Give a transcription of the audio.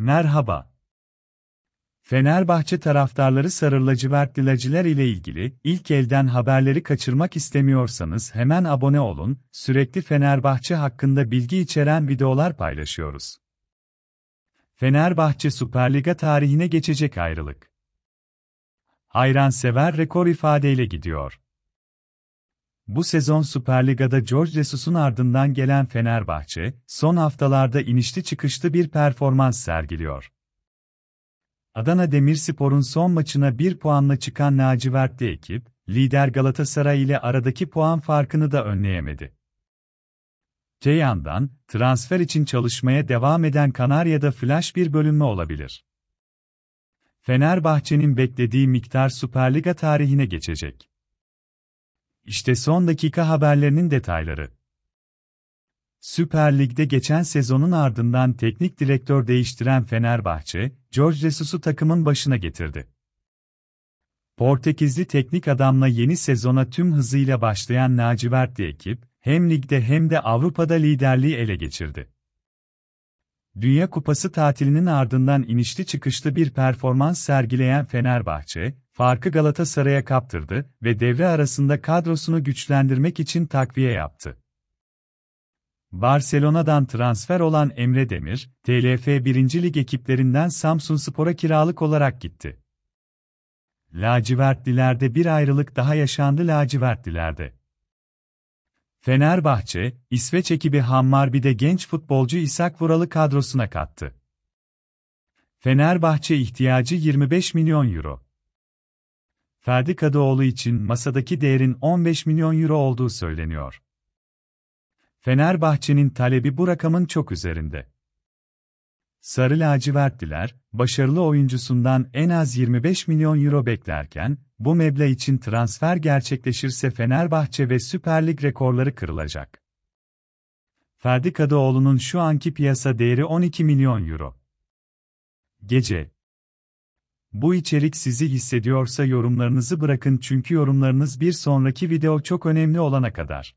Merhaba. Fenerbahçe taraftarları Sarı Lacivertlilaciler ile ilgili ilk elden haberleri kaçırmak istemiyorsanız hemen abone olun, sürekli Fenerbahçe hakkında bilgi içeren videolar paylaşıyoruz. Fenerbahçe Süper Liga tarihine geçecek ayrılık. Hayran sever rekor ifadeyle gidiyor. Bu sezon Süper Liga'da George Jesus'un ardından gelen Fenerbahçe, son haftalarda inişli çıkışlı bir performans sergiliyor. Adana Demirspor'un son maçına bir puanla çıkan lacivertli ekip, lider Galatasaray ile aradaki puan farkını da önleyemedi. Te yandan, transfer için çalışmaya devam eden Kanarya'da flash bir bölünme olabilir. Fenerbahçe'nin beklediği miktar Süper Liga tarihine geçecek. İşte son dakika haberlerinin detayları. Süper Lig'de geçen sezonun ardından teknik direktör değiştiren Fenerbahçe, George Jesus'u takımın başına getirdi. Portekizli teknik adamla yeni sezona tüm hızıyla başlayan lacivertli ekip, hem ligde hem de Avrupa'da liderliği ele geçirdi. Dünya Kupası tatilinin ardından inişli çıkışlı bir performans sergileyen Fenerbahçe, farkı Galatasaray'a kaptırdı ve devre arasında kadrosunu güçlendirmek için takviye yaptı. Barcelona'dan transfer olan Emre Demir, TLF 1. Lig ekiplerinden Samsun Spor'a kiralık olarak gitti. Lacivertlilerde bir ayrılık daha yaşandı Lacivertlilerde. Fenerbahçe, İsveç ekibi Hammarby'de genç futbolcu İshak Vural'ı kadrosuna kattı. Fenerbahçe ihtiyacı 25 milyon euro. Ferdi Kadıoğlu için masadaki değerin 15 milyon euro olduğu söyleniyor. Fenerbahçe'nin talebi bu rakamın çok üzerinde. Sarı lacivertliler, başarılı oyuncusundan en az 25 milyon euro beklerken, bu meblağ için transfer gerçekleşirse Fenerbahçe ve Süper Lig rekorları kırılacak. Ferdi Kadıoğlu'nun şu anki piyasa değeri 12 milyon euro. Gece Bu içerik sizi hissediyorsa yorumlarınızı bırakın çünkü yorumlarınız bir sonraki video çok önemli olana kadar.